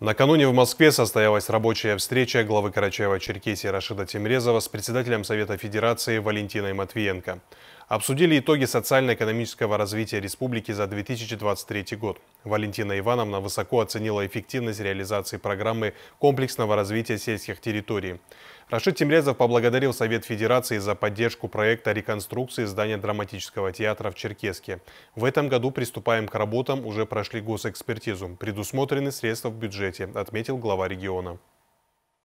Накануне в Москве состоялась рабочая встреча главы Карачаева-Черкесии Рашида Тимрезова с председателем Совета Федерации Валентиной Матвиенко. Обсудили итоги социально-экономического развития республики за 2023 год. Валентина Ивановна высоко оценила эффективность реализации программы комплексного развития сельских территорий. Рашид Тимрезов поблагодарил Совет Федерации за поддержку проекта реконструкции здания драматического театра в Черкеске. В этом году приступаем к работам, уже прошли госэкспертизу. Предусмотрены средства в бюджете, отметил глава региона.